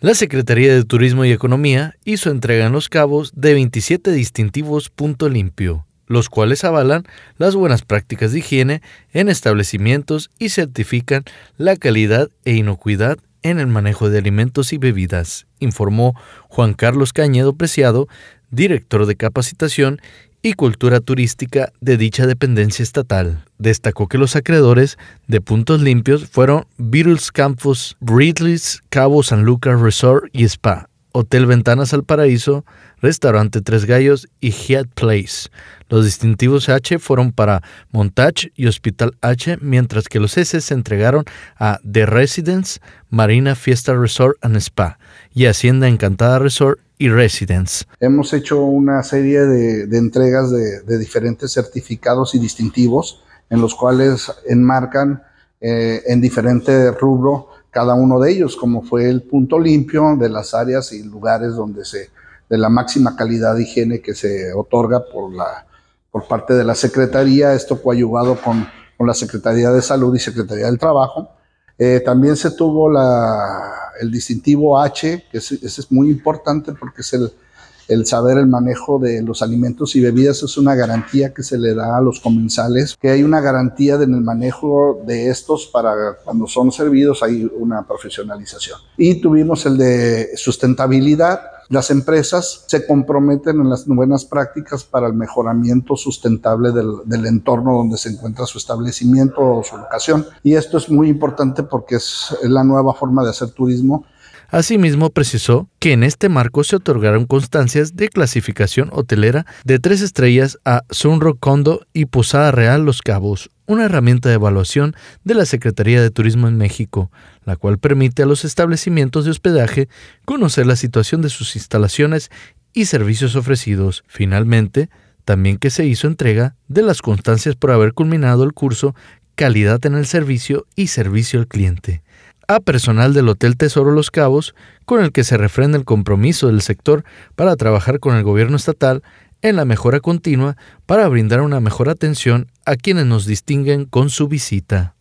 La Secretaría de Turismo y Economía hizo entrega en Los Cabos de 27 distintivos punto limpio, los cuales avalan las buenas prácticas de higiene en establecimientos y certifican la calidad e inocuidad en el manejo de alimentos y bebidas, informó Juan Carlos Cañedo Preciado, director de capacitación y cultura turística de dicha dependencia estatal. Destacó que los acreedores de puntos limpios fueron Beatles Campus, Ridley's Cabo San Lucas Resort y Spa, Hotel Ventanas al Paraíso, Restaurante Tres Gallos y Head Place. Los distintivos H fueron para Montage y Hospital H, mientras que los S se entregaron a The Residence, Marina Fiesta Resort and Spa y Hacienda Encantada Resort y Residence. Hemos hecho una serie de, entregas de, diferentes certificados y distintivos en los cuales enmarcan eh, en diferente rubro cada uno de ellos, como fue el punto limpio de las áreas y lugares donde se, de la máxima calidad de higiene que se otorga por, la, por parte de la Secretaría, esto coayugado con, con la Secretaría de Salud y Secretaría del Trabajo. Eh, también se tuvo la, el distintivo H, que es muy importante porque es el, el saber el manejo de los alimentos y bebidas es una garantía que se le da a los comensales, que hay una garantía en el manejo de estos para cuando son servidos hay una profesionalización. Y tuvimos el de sustentabilidad, las empresas se comprometen en las buenas prácticas para el mejoramiento sustentable del, entorno donde se encuentra su establecimiento o su locación. Y esto es muy importante porque es la nueva forma de hacer turismo Asimismo, precisó que en este marco se otorgaron constancias de clasificación hotelera de tres estrellas a Sunro Condo y Posada Real Los Cabos, una herramienta de evaluación de la Secretaría de Turismo en México, la cual permite a los establecimientos de hospedaje conocer la situación de sus instalaciones y servicios ofrecidos. Finalmente, también que se hizo entrega de las constancias por haber culminado el curso Calidad en el Servicio y Servicio al Cliente a personal del Hotel Tesoro Los Cabos, con el que se refrenda el compromiso del sector para trabajar con el gobierno estatal en la mejora continua para brindar una mejor atención a quienes nos distinguen con su visita.